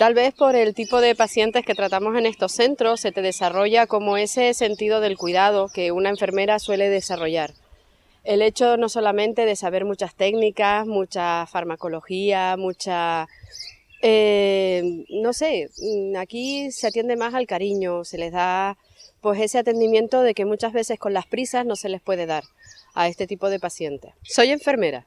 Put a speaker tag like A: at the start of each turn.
A: Tal vez por el tipo de pacientes que tratamos en estos centros se te desarrolla como ese sentido del cuidado que una enfermera suele desarrollar. El hecho no solamente de saber muchas técnicas, mucha farmacología, mucha... Eh, no sé, mm, aquí se atiende más al cariño, se les da pues ese atendimiento de que muchas veces con las prisas no se les puede dar a este tipo de pacientes. Soy
B: enfermera.